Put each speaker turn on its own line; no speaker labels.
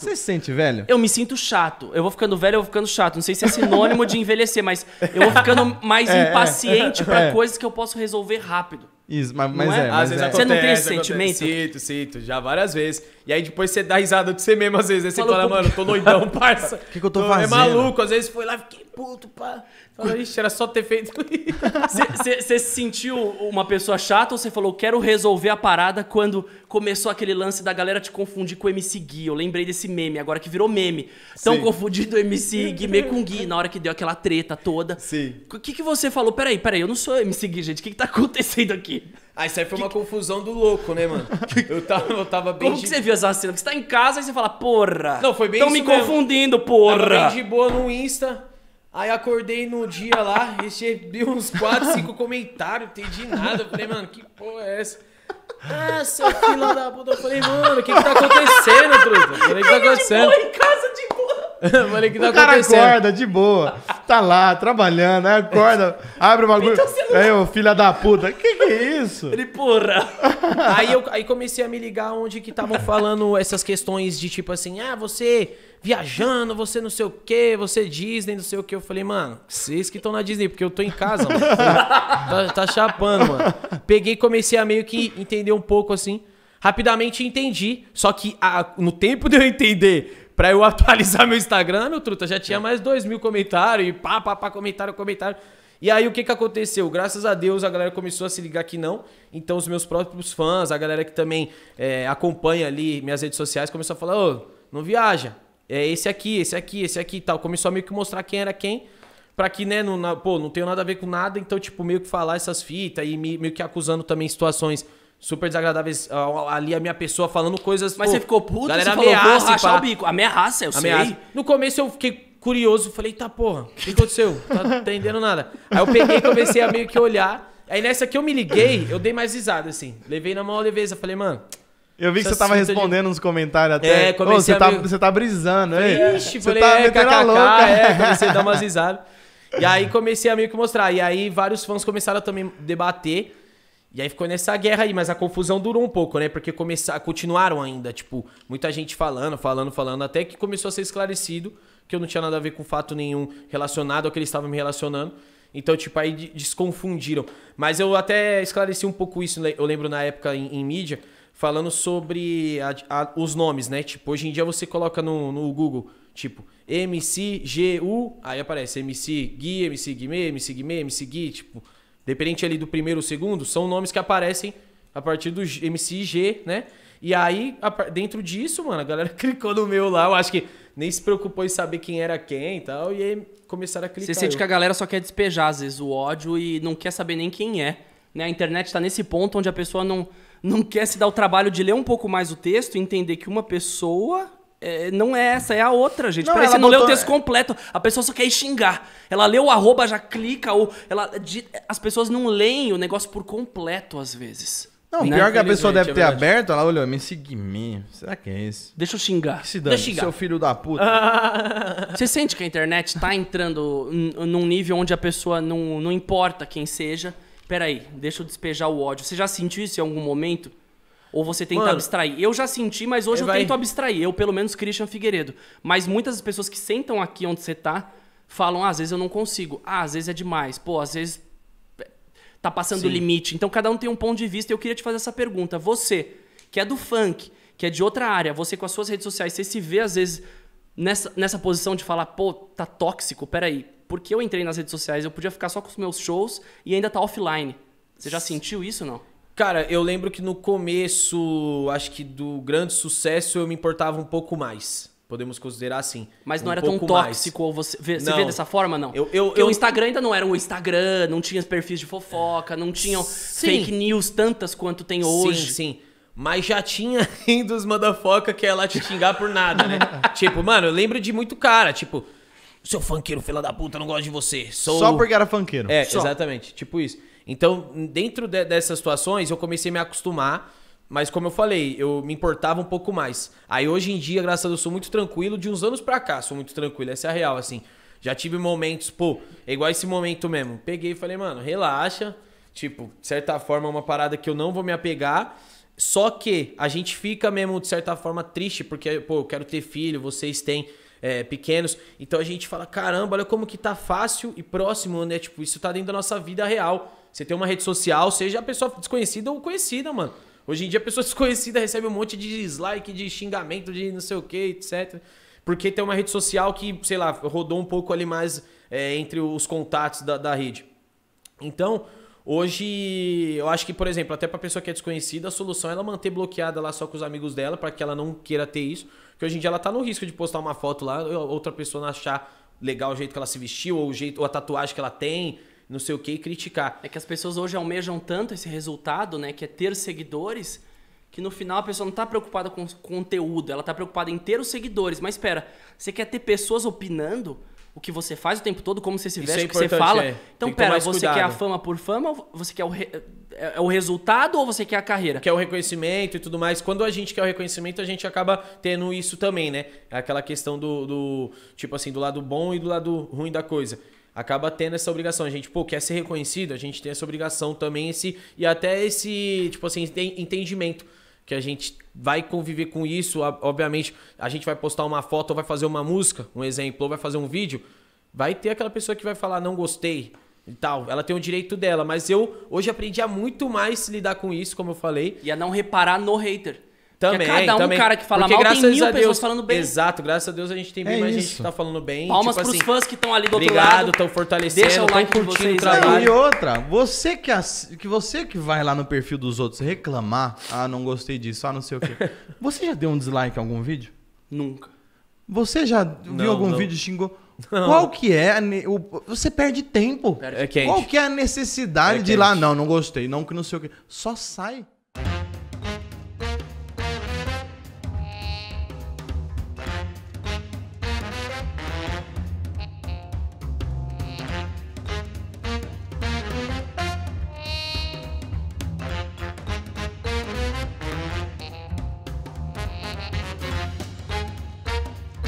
Você se sente velho?
Eu me sinto chato. Eu vou ficando velho, eu vou ficando chato. Não sei se é sinônimo de envelhecer, mas eu vou ficando mais é, é, impaciente é, para é. coisas que eu posso resolver rápido. Isso, mas, mas é? é mas às vezes acontece, é. você não tem esse sentimento?
Sinto, sinto, já várias vezes. E aí depois você dá risada de você mesmo, às vezes. Você fala, mano, tô doidão, parça. O que, que eu tô, tô é fazendo? É maluco, às vezes foi lá e fiquei, puto, pá. Fala, ixi, era só ter feito
Você se sentiu uma pessoa chata ou você falou, quero resolver a parada quando começou aquele lance da galera te confundir com o MC Gui? Eu lembrei desse meme, agora que virou meme. Tão Sim. confundido o MC Guimê com Gui, na hora que deu aquela treta toda. Sim. O que, que você falou? Peraí, peraí, eu não sou MC Gui, gente. O que, que tá acontecendo aqui? Ah, isso aí foi que uma confusão do louco, né, mano? Eu tava, eu tava bem. Como de... que você viu essa cena? Porque você tá em casa e você fala, porra. Não, foi bem Tão me mesmo. confundindo, porra. Tava bem de
boa no Insta. Aí acordei no dia lá, recebi uns 4, 5 comentários, não entendi nada. Eu falei, mano, que porra é essa? Ah, seu filho da puta. Eu falei, mano, o que que tá acontecendo, truta? Eu falei, o que tá acontecendo? Ele em casa de boa. falei, o que tá o cara acorda
de boa, tá lá, trabalhando, aí acorda, abre o bagulho. Aí, ô, filha da puta, que isso? Ele,
porra. aí eu aí comecei a me ligar onde que estavam falando essas questões de tipo assim, ah, você viajando, você não sei o que, você Disney, não sei o que. Eu falei, mano, vocês que estão na Disney, porque eu tô em casa, mano. tá, tá chapando, mano. Peguei e comecei a meio que entender um pouco assim. Rapidamente entendi, só que a, no tempo de eu entender pra eu atualizar meu Instagram, meu truta, já tinha mais dois mil comentários e pá, pá, pá, comentário, comentário. E aí o que, que aconteceu? Graças a Deus a galera começou a se ligar que não. Então os meus próprios fãs, a galera que também é, acompanha ali minhas redes sociais, começou a falar, ô, não viaja. É esse aqui, esse aqui, esse aqui e tal. Começou a meio que mostrar quem era quem. Pra que, né, não, na, pô, não tenho nada a ver com nada, então, tipo, meio que falar essas fitas e me, meio que acusando também situações super desagradáveis ali a minha pessoa falando coisas. Mas pô, você ficou puto, galera você falou, ameaça, vou rachar pá. o bico. Ameaça, eu ameaça. sei. No começo eu fiquei curioso, falei, tá porra, o que aconteceu? Tá entendendo nada. Aí eu peguei comecei a meio que olhar. Aí nessa que eu me liguei, eu dei mais risada, assim. Levei na maior leveza, falei, mano. Eu vi que você tava respondendo
de... nos comentários até. É, comecei oh, você a... Tá, meio... você tá brisando, hein? Ixi, falei, tá é, kkk, louca. é, comecei a dar umas risadas.
E aí comecei a meio que mostrar. E aí vários fãs começaram a também debater. E aí ficou nessa guerra aí, mas a confusão durou um pouco, né? Porque começaram, continuaram ainda, tipo, muita gente falando, falando, falando, até que começou a ser esclarecido que eu não tinha nada a ver com fato nenhum relacionado ao que eles estavam me relacionando. Então, tipo, aí desconfundiram. Mas eu até esclareci um pouco isso, né? eu lembro na época em, em mídia, falando sobre a, a, os nomes, né? Tipo, hoje em dia você coloca no, no Google, tipo, MCGU, aí aparece MC Gui, MC Guimê, MC Guimê, MC Gui, tipo, dependente ali do primeiro ou segundo, são nomes que aparecem a partir do MCG, né? E aí, dentro disso, mano, a galera clicou no meu lá, eu acho que nem se preocupou em saber quem era quem e tal. E aí começaram a clicar. Você sente eu. que a galera só quer despejar, às vezes,
o ódio e não quer saber nem quem é. Né? A internet está nesse ponto onde a pessoa não, não quer se dar o trabalho de ler um pouco mais o texto e entender que uma pessoa é, não é essa, é a outra, gente. Não, Parece que não botou... leu o texto completo. A pessoa só quer xingar. Ela lê o arroba, já clica, ou ela. As pessoas não leem o negócio por completo, às vezes. Não, né? pior que a pessoa deve é ter aberto, ela olhou, me segui mim. Será que é esse? Deixa eu xingar. Se dane, Deixa eu xingar. seu filho da puta. Você sente que a internet tá entrando num nível onde a pessoa não, não importa quem seja. Peraí, deixa eu despejar o ódio. Você já sentiu isso em algum momento? Ou você tenta Mano, abstrair? Eu já senti, mas hoje é, eu vai... tento abstrair. Eu, pelo menos, Christian Figueiredo. Mas muitas das pessoas que sentam aqui onde você tá falam, ah, às vezes eu não consigo. Ah, às vezes é demais. Pô, às vezes tá passando o limite. Então cada um tem um ponto de vista e eu queria te fazer essa pergunta. Você, que é do funk, que é de outra área, você com as suas redes sociais, você se vê às vezes nessa, nessa posição de falar, pô, tá tóxico, peraí, porque eu entrei nas redes sociais, eu podia ficar só com os
meus shows e ainda tá offline. Você já sentiu isso não? Cara, eu lembro que no começo, acho que do grande sucesso, eu me importava um pouco mais. Podemos considerar assim. Mas não um era tão tóxico mais. você, vê, você vê dessa forma, não? Eu, eu, Porque eu... o
Instagram ainda não era o Instagram, não tinha perfis de fofoca, não tinham sim. fake news tantas quanto tem hoje. Sim, sim.
Mas já tinha ainda os motherfucker que ia lá te xingar por nada, né? tipo, mano, eu lembro de muito cara, tipo, seu funkeiro, fila da puta, não gosto de você. Sou... Só porque era funkeiro. É, Só. exatamente. Tipo isso. Então, dentro de, dessas situações, eu comecei a me acostumar mas como eu falei, eu me importava um pouco mais. Aí hoje em dia, graças a Deus, eu sou muito tranquilo. De uns anos pra cá, sou muito tranquilo. Essa é a real, assim. Já tive momentos, pô, é igual esse momento mesmo. Peguei e falei, mano, relaxa. Tipo, de certa forma, é uma parada que eu não vou me apegar. Só que a gente fica mesmo, de certa forma, triste, porque, pô, eu quero ter filho, vocês têm é, pequenos. Então a gente fala, caramba, olha como que tá fácil e próximo, né? Tipo, isso tá dentro da nossa vida real. Você tem uma rede social, seja a pessoa desconhecida ou conhecida, mano. Hoje em dia, pessoa desconhecida recebe um monte de dislike, de xingamento, de não sei o que, etc. Porque tem uma rede social que, sei lá, rodou um pouco ali mais é, entre os contatos da, da rede. Então, Hoje, eu acho que, por exemplo, até para pessoa que é desconhecida, a solução é ela manter bloqueada lá só com os amigos dela, para que ela não queira ter isso. Porque hoje em dia ela tá no risco de postar uma foto lá, outra pessoa não achar legal o jeito que ela se vestiu, ou o jeito, ou a tatuagem que ela tem, não sei o que e criticar. É que as pessoas hoje almejam tanto esse resultado, né? Que é ter seguidores,
que no final a pessoa não está preocupada com conteúdo, ela está preocupada em ter os seguidores. Mas espera, você quer ter pessoas opinando o que você faz o tempo todo, como você se veste, é o que você fala? É. Então, pera, você cuidado. quer a fama por fama, ou você quer o, re...
É, é o resultado ou você quer a carreira? Quer o reconhecimento e tudo mais. Quando a gente quer o reconhecimento, a gente acaba tendo isso também, né? É aquela questão do, do tipo assim, do lado bom e do lado ruim da coisa acaba tendo essa obrigação. A gente, pô, quer ser reconhecido, a gente tem essa obrigação também, esse, e até esse, tipo assim, entendimento que a gente vai conviver com isso. Obviamente, a gente vai postar uma foto ou vai fazer uma música, um exemplo, ou vai fazer um vídeo. Vai ter aquela pessoa que vai falar, não gostei e tal. Ela tem o direito dela, mas eu hoje aprendi a muito mais lidar com isso, como eu falei. E a não reparar no hater. Também, que é cada um também. cara que fala Porque, mal tem mil pessoas Deus, falando bem. Exato, graças a Deus a gente tem é bem, mas gente tá falando bem. Palmas tipo pros assim, fãs que estão ali do outro obrigado, lado. Obrigado, estão fortalecendo, estão like curtindo o trabalho. E outra, você que, que você que vai lá no perfil dos outros reclamar, ah, não gostei disso, ah, não sei o quê. você já deu um dislike em algum vídeo? Nunca. Você já viu não, algum não. vídeo e xingou? Não. Qual que é? A ne... o... Você perde tempo. É Qual que é a necessidade é de ir lá? Não, não gostei, não que não sei o quê. Só sai.